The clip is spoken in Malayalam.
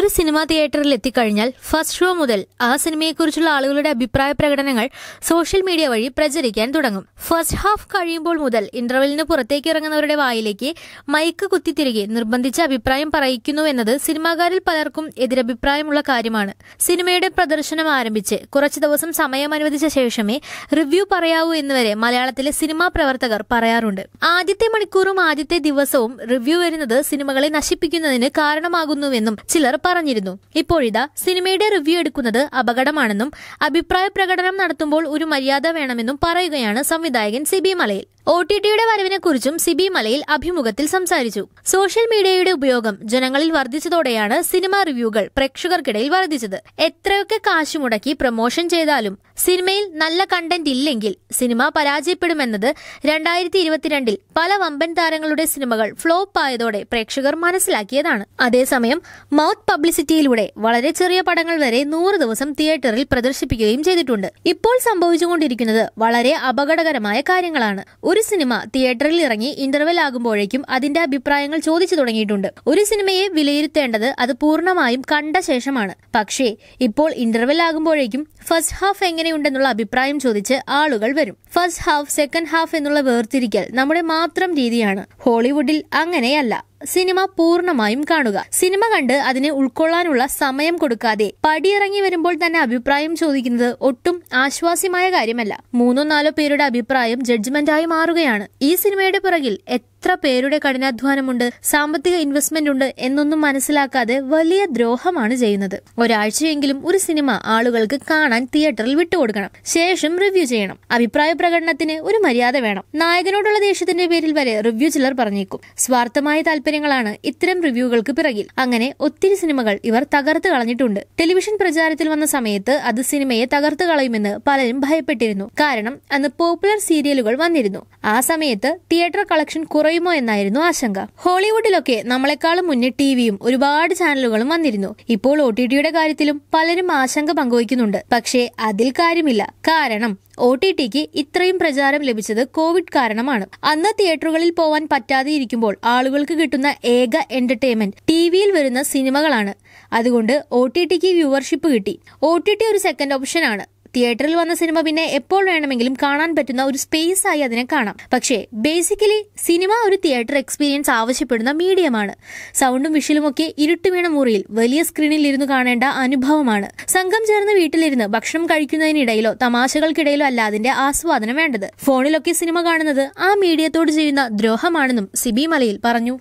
ഒരു സിനിമാ തിയേറ്ററിൽ എത്തിക്കഴിഞ്ഞാൽ ഫസ്റ്റ് ഷോ മുതൽ ആ സിനിമയെക്കുറിച്ചുള്ള ആളുകളുടെ അഭിപ്രായ പ്രകടനങ്ങൾ സോഷ്യൽ മീഡിയ വഴി പ്രചരിക്കാൻ തുടങ്ങും ഫസ്റ്റ് ഹാഫ് കഴിയുമ്പോൾ മുതൽ ഇന്റർവെല്ലിന് പുറത്തേക്ക് ഇറങ്ങുന്നവരുടെ വായിലേക്ക് മൈക്ക് കുത്തിത്തിരികെ നിർബന്ധിച്ച അഭിപ്രായം പറയിക്കുന്നു എന്നത് സിനിമാകാരിൽ പലർക്കും എതിരഭിപ്രായമുള്ള കാര്യമാണ് സിനിമയുടെ പ്രദർശനം ആരംഭിച്ച് കുറച്ച് ദിവസം സമയം അനുവദിച്ച ശേഷമേ റിവ്യൂ പറയാവൂ എന്നുവരെ മലയാളത്തിലെ സിനിമാ പ്രവർത്തകർ പറയാറുണ്ട് ആദ്യത്തെ മണിക്കൂറും ആദ്യത്തെ ദിവസവും റിവ്യൂ വരുന്നത് സിനിമകളെ നശിപ്പിക്കുന്നതിന് കാരണമാകുന്നുവെന്നും ചിലർ പറഞ്ഞിരുന്നു ഇപ്പോഴിതാ സിനിമയുടെ റിവ്യൂ എടുക്കുന്നത് അപകടമാണെന്നും അഭിപ്രായ പ്രകടനം നടത്തുമ്പോൾ ഒരു മര്യാദ വേണമെന്നും പറയുകയാണ് സംവിധായകൻ സിബി മലയിൽ ഒ ടി ടിയുടെ വരവിനെക്കുറിച്ചും സിബി മലയിൽ അഭിമുഖത്തിൽ സംസാരിച്ചു സോഷ്യൽ മീഡിയയുടെ ഉപയോഗം ജനങ്ങളിൽ വർദ്ധിച്ചതോടെയാണ് സിനിമ റിവ്യൂകൾ പ്രേക്ഷകർക്കിടയിൽ വർദ്ധിച്ചത് എത്രയൊക്കെ കാശ് മുടക്കി പ്രൊമോഷൻ ചെയ്താലും സിനിമയിൽ നല്ല കണ്ടന്റ് ഇല്ലെങ്കിൽ സിനിമ പരാജയപ്പെടുമെന്നത് രണ്ടായിരത്തി ഇരുപത്തിരണ്ടിൽ പല വമ്പൻ താരങ്ങളുടെ സിനിമകൾ ഫ്ലോപ്പ് ആയതോടെ പ്രേക്ഷകർ മനസ്സിലാക്കിയതാണ് അതേസമയം മൗത്ത് പബ്ലിസിറ്റിയിലൂടെ വളരെ ചെറിയ പടങ്ങൾ വരെ നൂറ് ദിവസം തിയേറ്ററിൽ പ്രദർശിപ്പിക്കുകയും ചെയ്തിട്ടുണ്ട് ഇപ്പോൾ സംഭവിച്ചുകൊണ്ടിരിക്കുന്നത് വളരെ അപകടകരമായ കാര്യങ്ങളാണ് ഒരു സിനിമ തിയേറ്ററിൽ ഇറങ്ങി ഇന്റർവെൽ ആകുമ്പോഴേക്കും അതിന്റെ അഭിപ്രായങ്ങൾ ചോദിച്ചു തുടങ്ങിയിട്ടുണ്ട് ഒരു സിനിമയെ വിലയിരുത്തേണ്ടത് അത് പൂർണ്ണമായും കണ്ട ശേഷമാണ് പക്ഷേ ഇപ്പോൾ ഇന്റർവെൽ ആകുമ്പോഴേക്കും ഫസ്റ്റ് ഹാഫ് എങ്ങനെയുണ്ടെന്നുള്ള അഭിപ്രായം ചോദിച്ച് ആളുകൾ വരും ഫസ്റ്റ് ഹാഫ് സെക്കൻഡ് ഹാഫ് എന്നുള്ള വേർതിരിക്കൽ നമ്മുടെ മാത്രം രീതിയാണ് ഹോളിവുഡിൽ അങ്ങനെയല്ല സിനിമ പൂർണ്ണമായും കാണുക സിനിമ കണ്ട് അതിനെ ഉൾക്കൊള്ളാനുള്ള സമയം കൊടുക്കാതെ പടിയിറങ്ങി വരുമ്പോൾ തന്നെ അഭിപ്രായം ചോദിക്കുന്നത് ഒട്ടും ആശ്വാസ്യമായ കാര്യമല്ല മൂന്നോ നാലോ പേരുടെ അഭിപ്രായം ജഡ്ജ്മെന്റായി മാറുകയാണ് ഈ സിനിമയുടെ പിറകിൽ എത്ര പേരുടെ കഠിനാധ്വാനമുണ്ട് സാമ്പത്തിക ഇൻവെസ്റ്റ്മെന്റ് ഉണ്ട് എന്നൊന്നും മനസ്സിലാക്കാതെ വലിയ ദ്രോഹമാണ് ചെയ്യുന്നത് ഒരാഴ്ചയെങ്കിലും ഒരു സിനിമ ആളുകൾക്ക് കാണാൻ തിയേറ്ററിൽ വിട്ടുകൊടുക്കണം ശേഷം റിവ്യൂ ചെയ്യണം അഭിപ്രായ പ്രകടനത്തിന് ഒരു മര്യാദ വേണം നായകനോടുള്ള ദേഷ്യത്തിന്റെ പേരിൽ വരെ റിവ്യൂ ചിലർ പറഞ്ഞേക്കും സ്വാർത്ഥമായ താല്പര്യങ്ങളാണ് ഇത്തരം റിവ്യൂകൾക്ക് പിറകിൽ അങ്ങനെ ഒത്തിരി സിനിമകൾ ഇവർ തകർത്ത് കളഞ്ഞിട്ടുണ്ട് ടെലിവിഷൻ പ്രചാരത്തിൽ വന്ന സമയത്ത് അത് സിനിമയെ തകർത്ത് കളയുമെന്ന് പലരും ഭയപ്പെട്ടിരുന്നു കാരണം അന്ന് പോപ്പുലർ സീരിയലുകൾ വന്നിരുന്നു ആ സമയത്ത് തിയേറ്റർ കളക്ഷൻ കുറേ കുറയുമോ എന്നായിരുന്നു ആശങ്ക ഹോളിവുഡിലൊക്കെ നമ്മളെക്കാളും മുന്നേ ടി വിയും ഒരുപാട് ചാനലുകളും വന്നിരുന്നു ഇപ്പോൾ ഒ ടി ടിയുടെ കാര്യത്തിലും പലരും ആശങ്ക പങ്കുവയ്ക്കുന്നുണ്ട് പക്ഷേ അതിൽ കാര്യമില്ല കാരണം ഒ ടി ടിക്ക് ഇത്രയും പ്രചാരം ലഭിച്ചത് കോവിഡ് കാരണമാണ് അന്ന് തിയേറ്ററുകളിൽ പോവാൻ പറ്റാതെ ഇരിക്കുമ്പോൾ ആളുകൾക്ക് കിട്ടുന്ന ഏക എന്റർടൈൻമെന്റ് ടി വിയിൽ വരുന്ന സിനിമകളാണ് അതുകൊണ്ട് ഒ ടി ടിക്ക് വ്യൂവർഷിപ്പ് കിട്ടി ഒ ടി ടി ഒരു സെക്കൻഡ് ഓപ്ഷനാണ് തിയേറ്ററിൽ വന്ന സിനിമ പിന്നെ എപ്പോൾ വേണമെങ്കിലും കാണാൻ പറ്റുന്ന ഒരു സ്പേസ് ആയി അതിനെ കാണാം പക്ഷേ ബേസിക്കലി സിനിമ ഒരു തിയേറ്റർ എക്സ്പീരിയൻസ് ആവശ്യപ്പെടുന്ന മീഡിയമാണ് സൗണ്ടും വിഷലും ഇരുട്ട് വീണ മുറിയിൽ വലിയ സ്ക്രീനിൽ ഇരുന്ന് കാണേണ്ട അനുഭവമാണ് സംഘം ചേർന്ന് വീട്ടിലിരുന്ന് ഭക്ഷണം കഴിക്കുന്നതിനിടയിലോ തമാശകൾക്കിടയിലോ അല്ല അതിന്റെ ആസ്വാദനം വേണ്ടത് ഫോണിലൊക്കെ സിനിമ കാണുന്നത് ആ മീഡിയത്തോട് ചെയ്യുന്ന ദ്രോഹമാണെന്നും സിബി മലയിൽ പറഞ്ഞു